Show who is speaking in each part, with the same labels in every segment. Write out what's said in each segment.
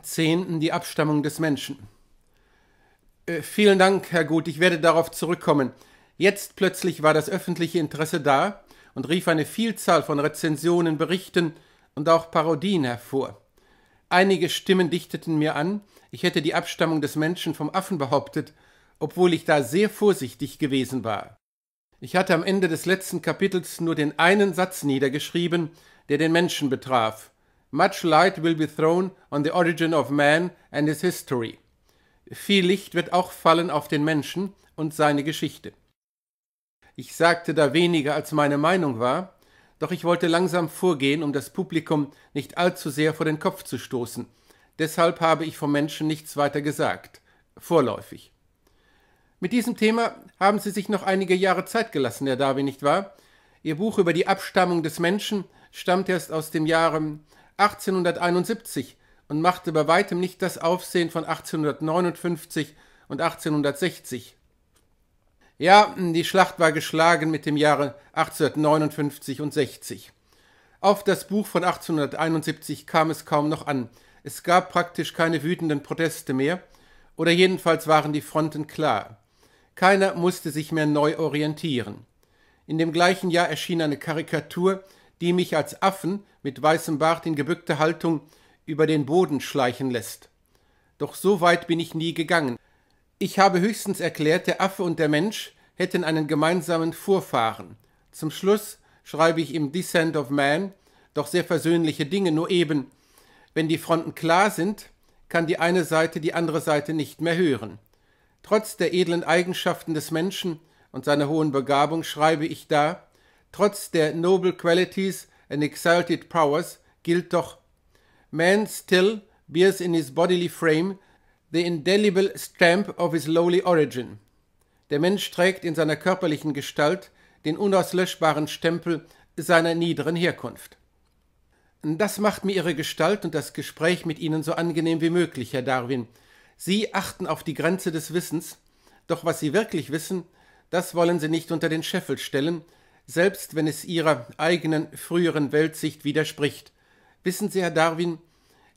Speaker 1: Zehnten die Abstammung des Menschen. Äh, vielen Dank, Herr Gut, ich werde darauf zurückkommen. Jetzt plötzlich war das öffentliche Interesse da und rief eine Vielzahl von Rezensionen, Berichten und auch Parodien hervor. Einige Stimmen dichteten mir an, ich hätte die Abstammung des Menschen vom Affen behauptet, obwohl ich da sehr vorsichtig gewesen war. Ich hatte am Ende des letzten Kapitels nur den einen Satz niedergeschrieben, der den Menschen betraf. Much light will be thrown on the origin of man and his history. Viel Licht wird auch fallen auf den Menschen und seine Geschichte. Ich sagte da weniger, als meine Meinung war, doch ich wollte langsam vorgehen, um das Publikum nicht allzu sehr vor den Kopf zu stoßen. Deshalb habe ich vom Menschen nichts weiter gesagt. Vorläufig. Mit diesem Thema haben Sie sich noch einige Jahre Zeit gelassen, Herr Darwin, nicht wahr? Ihr Buch über die Abstammung des Menschen stammt erst aus dem Jahre 1871 und machte bei weitem nicht das Aufsehen von 1859 und 1860. Ja, die Schlacht war geschlagen mit dem Jahre 1859 und 60. Auf das Buch von 1871 kam es kaum noch an. Es gab praktisch keine wütenden Proteste mehr, oder jedenfalls waren die Fronten klar. Keiner musste sich mehr neu orientieren. In dem gleichen Jahr erschien eine Karikatur, die mich als Affen mit weißem Bart in gebückter Haltung über den Boden schleichen lässt. Doch so weit bin ich nie gegangen. Ich habe höchstens erklärt, der Affe und der Mensch hätten einen gemeinsamen Vorfahren. Zum Schluss schreibe ich im Descent of Man doch sehr versöhnliche Dinge, nur eben, wenn die Fronten klar sind, kann die eine Seite die andere Seite nicht mehr hören. Trotz der edlen Eigenschaften des Menschen und seiner hohen Begabung schreibe ich da, Trotz der noble qualities and exalted powers gilt doch Man still bears in his bodily frame the indelible stamp of his lowly origin. Der Mensch trägt in seiner körperlichen Gestalt den unauslöschbaren Stempel seiner niederen Herkunft. Das macht mir Ihre Gestalt und das Gespräch mit Ihnen so angenehm wie möglich, Herr Darwin. Sie achten auf die Grenze des Wissens, doch was Sie wirklich wissen, das wollen Sie nicht unter den Scheffel stellen, selbst wenn es ihrer eigenen früheren Weltsicht widerspricht. Wissen Sie, Herr Darwin,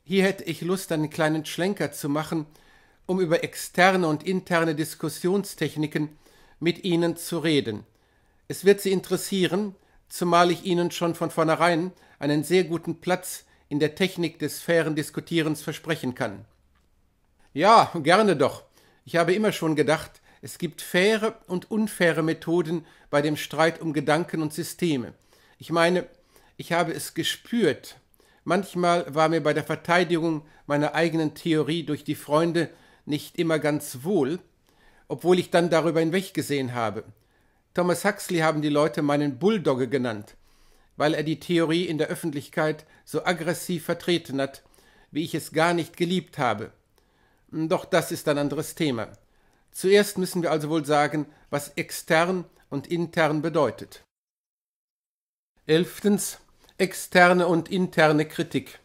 Speaker 1: hier hätte ich Lust, einen kleinen Schlenker zu machen, um über externe und interne Diskussionstechniken mit Ihnen zu reden. Es wird Sie interessieren, zumal ich Ihnen schon von vornherein einen sehr guten Platz in der Technik des fairen Diskutierens versprechen kann. Ja, gerne doch. Ich habe immer schon gedacht, es gibt faire und unfaire Methoden bei dem Streit um Gedanken und Systeme. Ich meine, ich habe es gespürt. Manchmal war mir bei der Verteidigung meiner eigenen Theorie durch die Freunde nicht immer ganz wohl, obwohl ich dann darüber hinweggesehen habe. Thomas Huxley haben die Leute meinen Bulldogge genannt, weil er die Theorie in der Öffentlichkeit so aggressiv vertreten hat, wie ich es gar nicht geliebt habe. Doch das ist ein anderes Thema. Zuerst müssen wir also wohl sagen, was extern und intern bedeutet. Elftens. Externe und interne Kritik.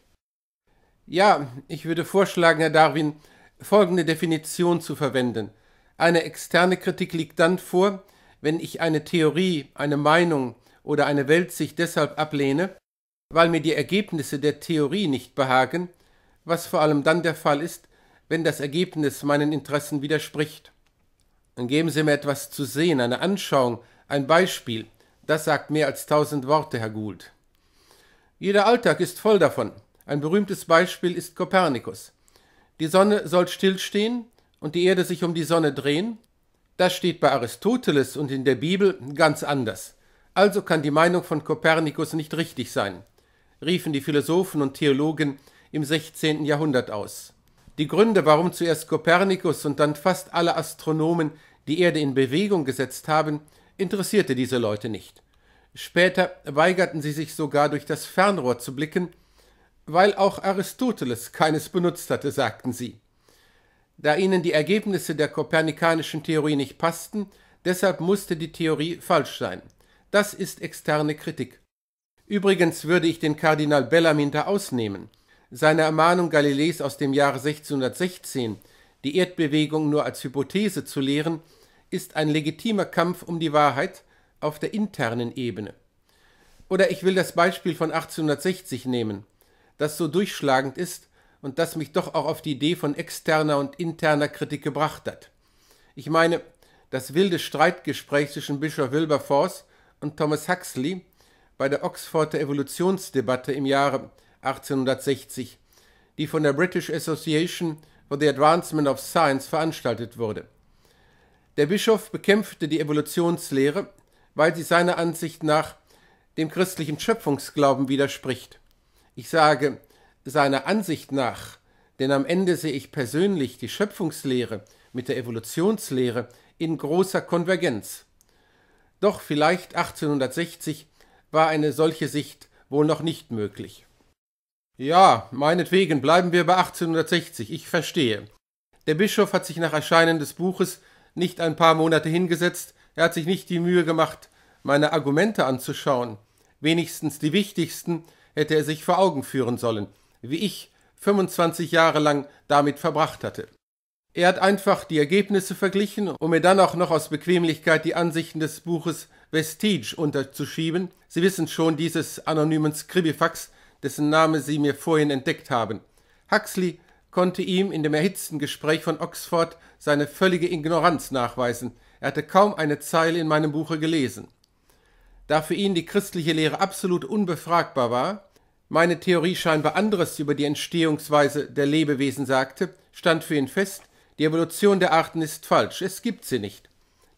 Speaker 1: Ja, ich würde vorschlagen, Herr Darwin, folgende Definition zu verwenden. Eine externe Kritik liegt dann vor, wenn ich eine Theorie, eine Meinung oder eine Weltsicht deshalb ablehne, weil mir die Ergebnisse der Theorie nicht behagen, was vor allem dann der Fall ist, wenn das Ergebnis meinen Interessen widerspricht. Dann geben Sie mir etwas zu sehen, eine Anschauung, ein Beispiel. Das sagt mehr als tausend Worte, Herr Gould. Jeder Alltag ist voll davon. Ein berühmtes Beispiel ist Kopernikus. Die Sonne soll stillstehen und die Erde sich um die Sonne drehen. Das steht bei Aristoteles und in der Bibel ganz anders. Also kann die Meinung von Kopernikus nicht richtig sein, riefen die Philosophen und Theologen im 16. Jahrhundert aus. Die Gründe, warum zuerst Kopernikus und dann fast alle Astronomen die Erde in Bewegung gesetzt haben, interessierte diese Leute nicht. Später weigerten sie sich sogar durch das Fernrohr zu blicken, weil auch Aristoteles keines benutzt hatte, sagten sie. Da ihnen die Ergebnisse der kopernikanischen Theorie nicht passten, deshalb musste die Theorie falsch sein. Das ist externe Kritik. Übrigens würde ich den Kardinal Bellarmin da ausnehmen. Seine Ermahnung Galileis aus dem Jahre 1616, die Erdbewegung nur als Hypothese zu lehren, ist ein legitimer Kampf um die Wahrheit auf der internen Ebene. Oder ich will das Beispiel von 1860 nehmen, das so durchschlagend ist und das mich doch auch auf die Idee von externer und interner Kritik gebracht hat. Ich meine, das wilde Streitgespräch zwischen Bischof Wilberforce und Thomas Huxley bei der Oxforder Evolutionsdebatte im Jahre 1860, die von der British Association for the Advancement of Science veranstaltet wurde. Der Bischof bekämpfte die Evolutionslehre, weil sie seiner Ansicht nach dem christlichen Schöpfungsglauben widerspricht. Ich sage seiner Ansicht nach, denn am Ende sehe ich persönlich die Schöpfungslehre mit der Evolutionslehre in großer Konvergenz. Doch vielleicht 1860 war eine solche Sicht wohl noch nicht möglich. Ja, meinetwegen bleiben wir bei 1860, ich verstehe. Der Bischof hat sich nach Erscheinen des Buches nicht ein paar Monate hingesetzt, er hat sich nicht die Mühe gemacht, meine Argumente anzuschauen. Wenigstens die wichtigsten hätte er sich vor Augen führen sollen, wie ich 25 Jahre lang damit verbracht hatte. Er hat einfach die Ergebnisse verglichen, um mir dann auch noch aus Bequemlichkeit die Ansichten des Buches Vestige unterzuschieben. Sie wissen schon, dieses anonymen Skribifax, dessen Name Sie mir vorhin entdeckt haben. Huxley konnte ihm in dem erhitzten Gespräch von Oxford seine völlige Ignoranz nachweisen. Er hatte kaum eine Zeile in meinem Buche gelesen. Da für ihn die christliche Lehre absolut unbefragbar war, meine Theorie scheinbar anderes über die Entstehungsweise der Lebewesen sagte, stand für ihn fest, die Evolution der Arten ist falsch, es gibt sie nicht.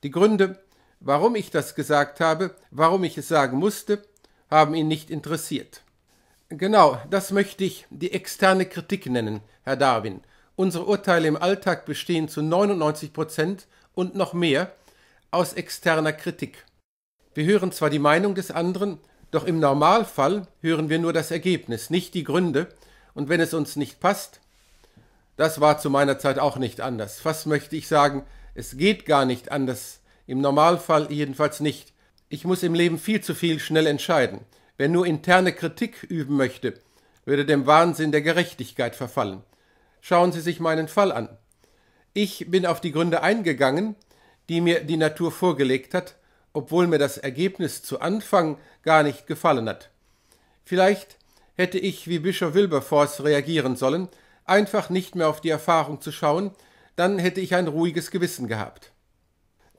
Speaker 1: Die Gründe, warum ich das gesagt habe, warum ich es sagen musste, haben ihn nicht interessiert. Genau, das möchte ich die externe Kritik nennen, Herr Darwin. Unsere Urteile im Alltag bestehen zu 99 Prozent und noch mehr aus externer Kritik. Wir hören zwar die Meinung des anderen, doch im Normalfall hören wir nur das Ergebnis, nicht die Gründe, und wenn es uns nicht passt, das war zu meiner Zeit auch nicht anders. Fast möchte ich sagen, es geht gar nicht anders, im Normalfall jedenfalls nicht. Ich muss im Leben viel zu viel schnell entscheiden. Wer nur interne Kritik üben möchte, würde dem Wahnsinn der Gerechtigkeit verfallen. Schauen Sie sich meinen Fall an. Ich bin auf die Gründe eingegangen, die mir die Natur vorgelegt hat, obwohl mir das Ergebnis zu Anfang gar nicht gefallen hat. Vielleicht hätte ich wie Bischof Wilberforce reagieren sollen, einfach nicht mehr auf die Erfahrung zu schauen, dann hätte ich ein ruhiges Gewissen gehabt.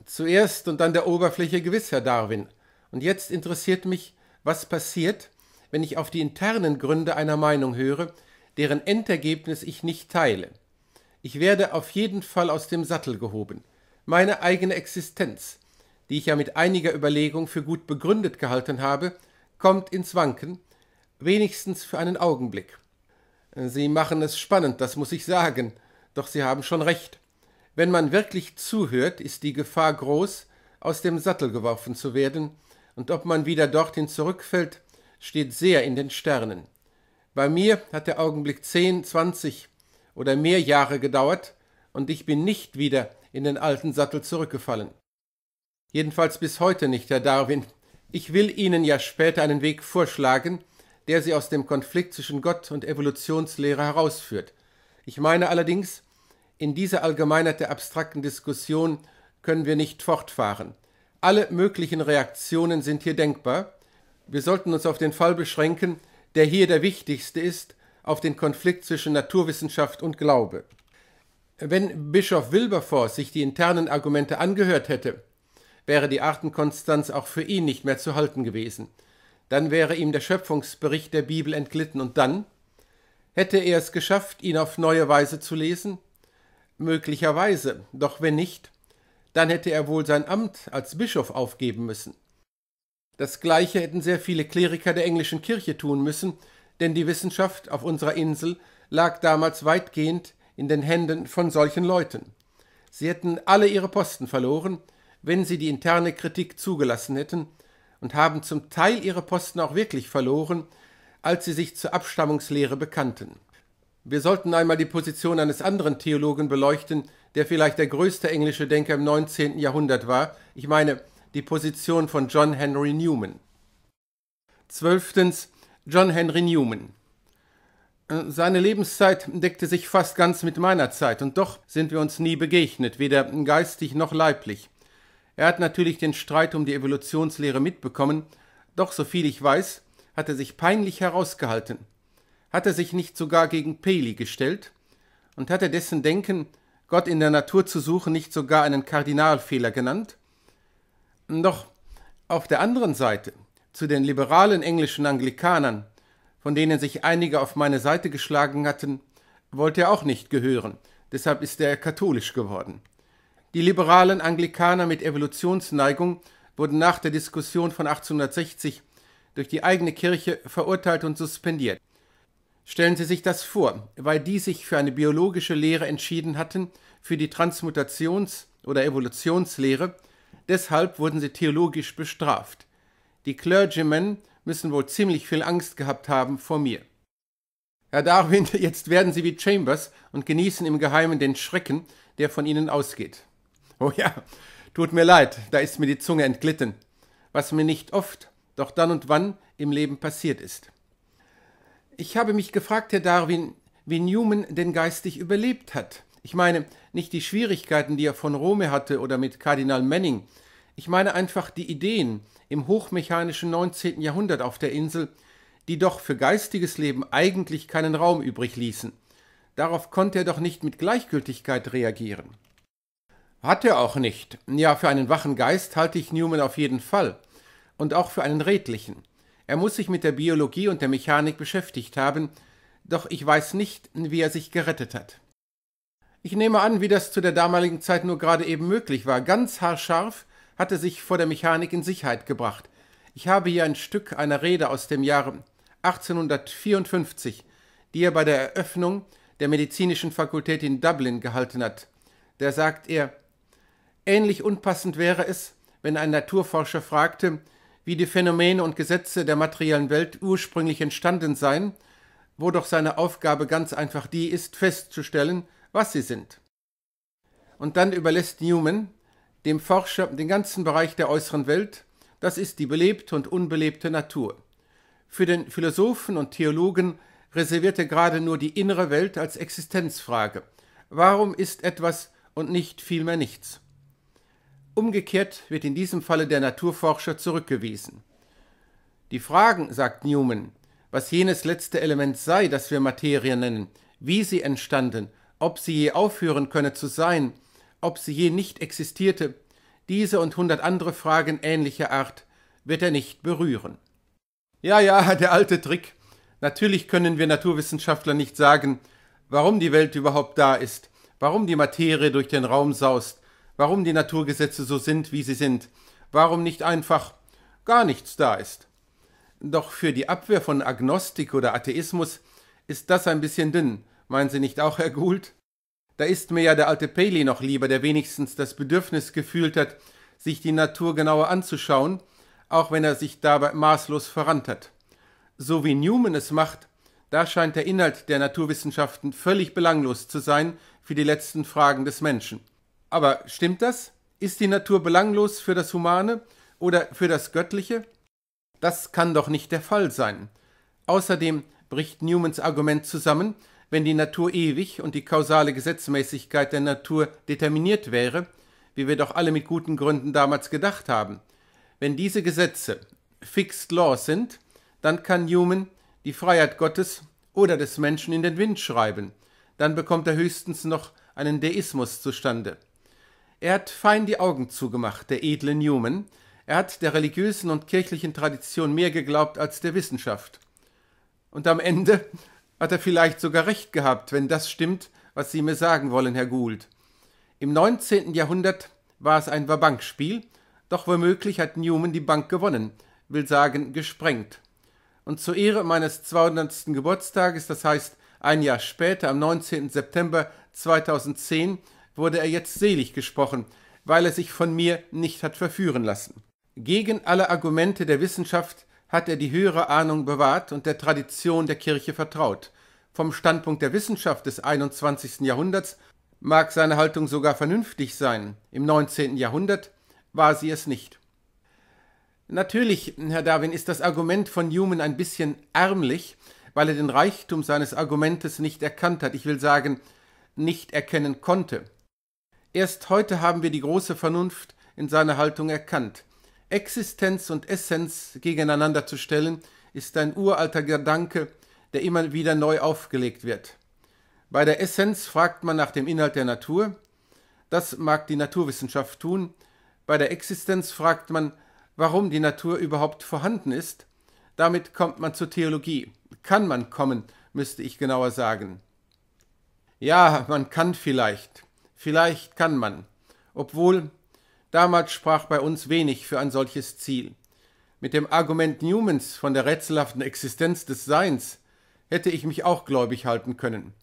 Speaker 1: Zuerst und an der Oberfläche gewiss, Herr Darwin, und jetzt interessiert mich, was passiert, wenn ich auf die internen Gründe einer Meinung höre, deren Endergebnis ich nicht teile. Ich werde auf jeden Fall aus dem Sattel gehoben. Meine eigene Existenz, die ich ja mit einiger Überlegung für gut begründet gehalten habe, kommt ins Wanken, wenigstens für einen Augenblick. Sie machen es spannend, das muss ich sagen, doch Sie haben schon recht. Wenn man wirklich zuhört, ist die Gefahr groß, aus dem Sattel geworfen zu werden, und ob man wieder dorthin zurückfällt, steht sehr in den Sternen. Bei mir hat der Augenblick zehn, zwanzig oder mehr Jahre gedauert, und ich bin nicht wieder in den alten Sattel zurückgefallen. Jedenfalls bis heute nicht, Herr Darwin. Ich will Ihnen ja später einen Weg vorschlagen, der Sie aus dem Konflikt zwischen Gott und Evolutionslehre herausführt. Ich meine allerdings, in dieser Allgemeinheit der abstrakten Diskussion können wir nicht fortfahren. Alle möglichen Reaktionen sind hier denkbar. Wir sollten uns auf den Fall beschränken, der hier der wichtigste ist, auf den Konflikt zwischen Naturwissenschaft und Glaube. Wenn Bischof Wilberforce sich die internen Argumente angehört hätte, wäre die Artenkonstanz auch für ihn nicht mehr zu halten gewesen. Dann wäre ihm der Schöpfungsbericht der Bibel entglitten und dann? Hätte er es geschafft, ihn auf neue Weise zu lesen? Möglicherweise, doch wenn nicht, dann hätte er wohl sein Amt als Bischof aufgeben müssen. Das gleiche hätten sehr viele Kleriker der englischen Kirche tun müssen, denn die Wissenschaft auf unserer Insel lag damals weitgehend in den Händen von solchen Leuten. Sie hätten alle ihre Posten verloren, wenn sie die interne Kritik zugelassen hätten, und haben zum Teil ihre Posten auch wirklich verloren, als sie sich zur Abstammungslehre bekannten. Wir sollten einmal die Position eines anderen Theologen beleuchten, der vielleicht der größte englische Denker im 19. Jahrhundert war. Ich meine, die Position von John Henry Newman. Zwölftens John Henry Newman. Äh, seine Lebenszeit deckte sich fast ganz mit meiner Zeit, und doch sind wir uns nie begegnet, weder geistig noch leiblich. Er hat natürlich den Streit um die Evolutionslehre mitbekommen, doch soviel ich weiß, hat er sich peinlich herausgehalten. Hat er sich nicht sogar gegen Peli gestellt? Und hat er dessen Denken, Gott in der Natur zu suchen, nicht sogar einen Kardinalfehler genannt? Doch auf der anderen Seite, zu den liberalen englischen Anglikanern, von denen sich einige auf meine Seite geschlagen hatten, wollte er auch nicht gehören, deshalb ist er katholisch geworden. Die liberalen Anglikaner mit Evolutionsneigung wurden nach der Diskussion von 1860 durch die eigene Kirche verurteilt und suspendiert. Stellen Sie sich das vor, weil die sich für eine biologische Lehre entschieden hatten, für die Transmutations- oder Evolutionslehre, deshalb wurden sie theologisch bestraft. Die Clergymen müssen wohl ziemlich viel Angst gehabt haben vor mir. Herr Darwin, jetzt werden Sie wie Chambers und genießen im Geheimen den Schrecken, der von Ihnen ausgeht. Oh ja, tut mir leid, da ist mir die Zunge entglitten, was mir nicht oft, doch dann und wann im Leben passiert ist. Ich habe mich gefragt, Herr Darwin, wie Newman denn geistig überlebt hat. Ich meine, nicht die Schwierigkeiten, die er von Rome hatte oder mit Kardinal Manning. Ich meine einfach die Ideen im hochmechanischen 19. Jahrhundert auf der Insel, die doch für geistiges Leben eigentlich keinen Raum übrig ließen. Darauf konnte er doch nicht mit Gleichgültigkeit reagieren. Hat er auch nicht. Ja, für einen wachen Geist halte ich Newman auf jeden Fall. Und auch für einen redlichen. Er muss sich mit der Biologie und der Mechanik beschäftigt haben, doch ich weiß nicht, wie er sich gerettet hat. Ich nehme an, wie das zu der damaligen Zeit nur gerade eben möglich war. Ganz haarscharf hat er sich vor der Mechanik in Sicherheit gebracht. Ich habe hier ein Stück einer Rede aus dem Jahre 1854, die er bei der Eröffnung der medizinischen Fakultät in Dublin gehalten hat. Da sagt er, ähnlich unpassend wäre es, wenn ein Naturforscher fragte, wie die Phänomene und Gesetze der materiellen Welt ursprünglich entstanden seien, wo doch seine Aufgabe ganz einfach die ist, festzustellen, was sie sind. Und dann überlässt Newman dem Forscher den ganzen Bereich der äußeren Welt, das ist die belebte und unbelebte Natur. Für den Philosophen und Theologen reserviert er gerade nur die innere Welt als Existenzfrage. Warum ist etwas und nicht vielmehr nichts? Umgekehrt wird in diesem Falle der Naturforscher zurückgewiesen. Die Fragen, sagt Newman, was jenes letzte Element sei, das wir Materie nennen, wie sie entstanden, ob sie je aufhören könne zu sein, ob sie je nicht existierte, diese und hundert andere Fragen ähnlicher Art wird er nicht berühren. Ja, ja, der alte Trick. Natürlich können wir Naturwissenschaftler nicht sagen, warum die Welt überhaupt da ist, warum die Materie durch den Raum saust, warum die Naturgesetze so sind, wie sie sind, warum nicht einfach gar nichts da ist. Doch für die Abwehr von Agnostik oder Atheismus ist das ein bisschen dünn, meinen Sie nicht auch, Herr Gould? Da ist mir ja der alte Paley noch lieber, der wenigstens das Bedürfnis gefühlt hat, sich die Natur genauer anzuschauen, auch wenn er sich dabei maßlos verrannt hat. So wie Newman es macht, da scheint der Inhalt der Naturwissenschaften völlig belanglos zu sein für die letzten Fragen des Menschen. Aber stimmt das? Ist die Natur belanglos für das Humane oder für das Göttliche? Das kann doch nicht der Fall sein. Außerdem bricht Newmans Argument zusammen, wenn die Natur ewig und die kausale Gesetzmäßigkeit der Natur determiniert wäre, wie wir doch alle mit guten Gründen damals gedacht haben. Wenn diese Gesetze Fixed Laws sind, dann kann Newman die Freiheit Gottes oder des Menschen in den Wind schreiben. Dann bekommt er höchstens noch einen Deismus zustande. Er hat fein die Augen zugemacht, der edle Newman. Er hat der religiösen und kirchlichen Tradition mehr geglaubt als der Wissenschaft. Und am Ende hat er vielleicht sogar recht gehabt, wenn das stimmt, was Sie mir sagen wollen, Herr Gould. Im 19. Jahrhundert war es ein Verbankspiel, doch womöglich hat Newman die Bank gewonnen, will sagen gesprengt. Und zur Ehre meines 200. Geburtstages, das heißt ein Jahr später, am 19. September 2010, wurde er jetzt selig gesprochen, weil er sich von mir nicht hat verführen lassen. Gegen alle Argumente der Wissenschaft hat er die höhere Ahnung bewahrt und der Tradition der Kirche vertraut. Vom Standpunkt der Wissenschaft des 21. Jahrhunderts mag seine Haltung sogar vernünftig sein, im 19. Jahrhundert war sie es nicht. Natürlich, Herr Darwin, ist das Argument von Newman ein bisschen ärmlich, weil er den Reichtum seines Argumentes nicht erkannt hat, ich will sagen, nicht erkennen konnte. Erst heute haben wir die große Vernunft in seiner Haltung erkannt. Existenz und Essenz gegeneinander zu stellen, ist ein uralter Gedanke, der immer wieder neu aufgelegt wird. Bei der Essenz fragt man nach dem Inhalt der Natur, das mag die Naturwissenschaft tun, bei der Existenz fragt man, warum die Natur überhaupt vorhanden ist, damit kommt man zur Theologie. Kann man kommen, müsste ich genauer sagen. Ja, man kann vielleicht. Vielleicht kann man, obwohl damals sprach bei uns wenig für ein solches Ziel. Mit dem Argument Newmans von der rätselhaften Existenz des Seins hätte ich mich auch gläubig halten können.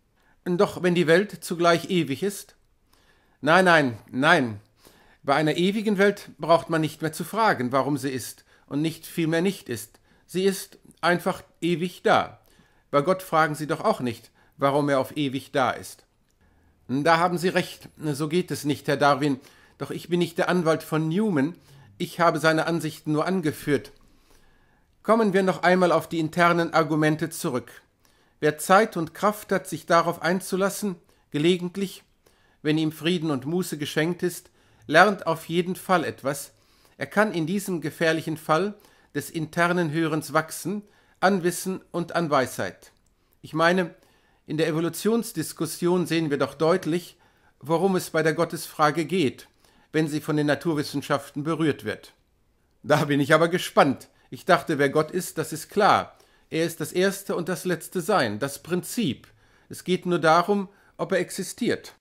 Speaker 1: Doch wenn die Welt zugleich ewig ist? Nein, nein, nein. Bei einer ewigen Welt braucht man nicht mehr zu fragen, warum sie ist und nicht vielmehr nicht ist. Sie ist einfach ewig da. Bei Gott fragen sie doch auch nicht, warum er auf ewig da ist. Da haben Sie recht, so geht es nicht, Herr Darwin. Doch ich bin nicht der Anwalt von Newman, ich habe seine Ansichten nur angeführt. Kommen wir noch einmal auf die internen Argumente zurück. Wer Zeit und Kraft hat, sich darauf einzulassen, gelegentlich, wenn ihm Frieden und Muße geschenkt ist, lernt auf jeden Fall etwas. Er kann in diesem gefährlichen Fall des internen Hörens wachsen, an Wissen und an Weisheit. Ich meine, in der Evolutionsdiskussion sehen wir doch deutlich, worum es bei der Gottesfrage geht, wenn sie von den Naturwissenschaften berührt wird. Da bin ich aber gespannt. Ich dachte, wer Gott ist, das ist klar. Er ist das erste und das letzte Sein, das Prinzip. Es geht nur darum, ob er existiert.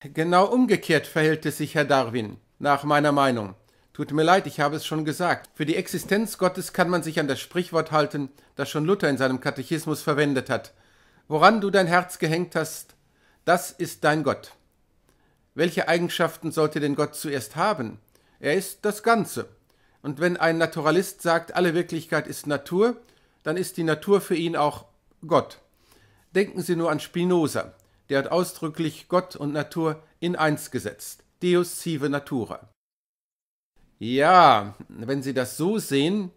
Speaker 1: Genau umgekehrt verhält es sich, Herr Darwin, nach meiner Meinung. Tut mir leid, ich habe es schon gesagt. Für die Existenz Gottes kann man sich an das Sprichwort halten, das schon Luther in seinem Katechismus verwendet hat. Woran du dein Herz gehängt hast, das ist dein Gott. Welche Eigenschaften sollte denn Gott zuerst haben? Er ist das Ganze. Und wenn ein Naturalist sagt, alle Wirklichkeit ist Natur, dann ist die Natur für ihn auch Gott. Denken Sie nur an Spinoza, der hat ausdrücklich Gott und Natur in eins gesetzt. Deus sive natura. Ja, wenn Sie das so sehen,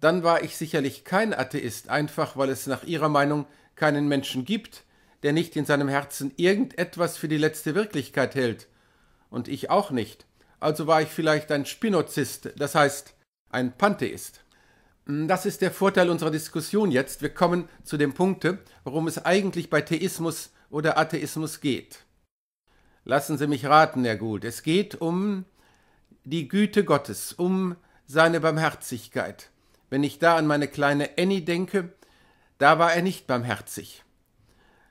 Speaker 1: dann war ich sicherlich kein Atheist, einfach weil es nach Ihrer Meinung keinen Menschen gibt, der nicht in seinem Herzen irgendetwas für die letzte Wirklichkeit hält, und ich auch nicht, also war ich vielleicht ein Spinozist, das heißt ein Pantheist. Hm, das ist der Vorteil unserer Diskussion jetzt. Wir kommen zu dem Punkte, worum es eigentlich bei Theismus oder Atheismus geht. Lassen Sie mich raten, Herr Gut. Es geht um die Güte Gottes, um seine Barmherzigkeit. Wenn ich da an meine kleine Annie denke, da war er nicht barmherzig.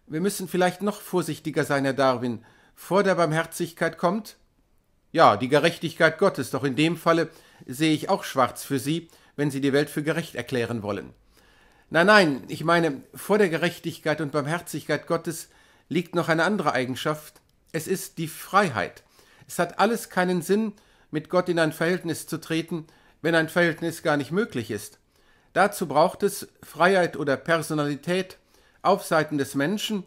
Speaker 1: Wir müssen vielleicht noch vorsichtiger sein, Herr Darwin. Vor der Barmherzigkeit kommt? Ja, die Gerechtigkeit Gottes, doch in dem Falle sehe ich auch schwarz für Sie, wenn Sie die Welt für gerecht erklären wollen. Nein, nein, ich meine, vor der Gerechtigkeit und Barmherzigkeit Gottes liegt noch eine andere Eigenschaft, es ist die Freiheit. Es hat alles keinen Sinn, mit Gott in ein Verhältnis zu treten, wenn ein Verhältnis gar nicht möglich ist. Dazu braucht es Freiheit oder Personalität auf Seiten des Menschen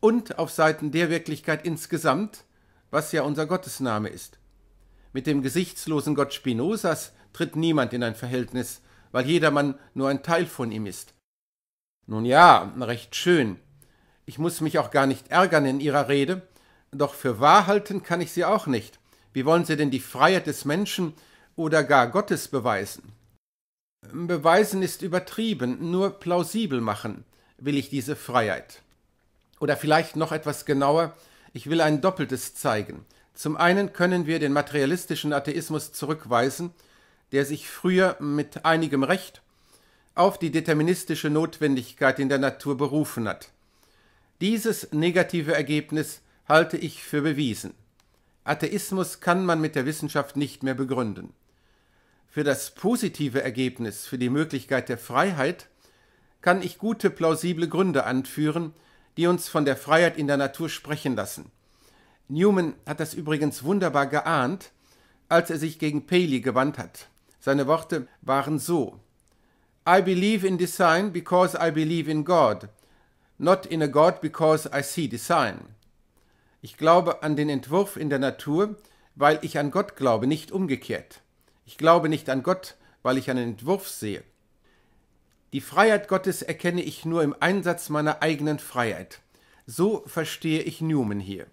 Speaker 1: und auf Seiten der Wirklichkeit insgesamt, was ja unser Gottesname ist. Mit dem gesichtslosen Gott Spinozas tritt niemand in ein Verhältnis, weil jedermann nur ein Teil von ihm ist. Nun ja, recht schön. Ich muss mich auch gar nicht ärgern in Ihrer Rede, doch für wahr halten kann ich sie auch nicht. Wie wollen Sie denn die Freiheit des Menschen oder gar Gottes beweisen? Beweisen ist übertrieben, nur plausibel machen will ich diese Freiheit. Oder vielleicht noch etwas genauer, ich will ein Doppeltes zeigen. Zum einen können wir den materialistischen Atheismus zurückweisen, der sich früher mit einigem Recht auf die deterministische Notwendigkeit in der Natur berufen hat. Dieses negative Ergebnis halte ich für bewiesen. Atheismus kann man mit der Wissenschaft nicht mehr begründen für das positive Ergebnis, für die Möglichkeit der Freiheit, kann ich gute, plausible Gründe anführen, die uns von der Freiheit in der Natur sprechen lassen. Newman hat das übrigens wunderbar geahnt, als er sich gegen Paley gewandt hat. Seine Worte waren so I believe in design because I believe in God, not in a God because I see design. Ich glaube an den Entwurf in der Natur, weil ich an Gott glaube, nicht umgekehrt. Ich glaube nicht an Gott, weil ich einen Entwurf sehe. Die Freiheit Gottes erkenne ich nur im Einsatz meiner eigenen Freiheit. So verstehe ich Newman hier.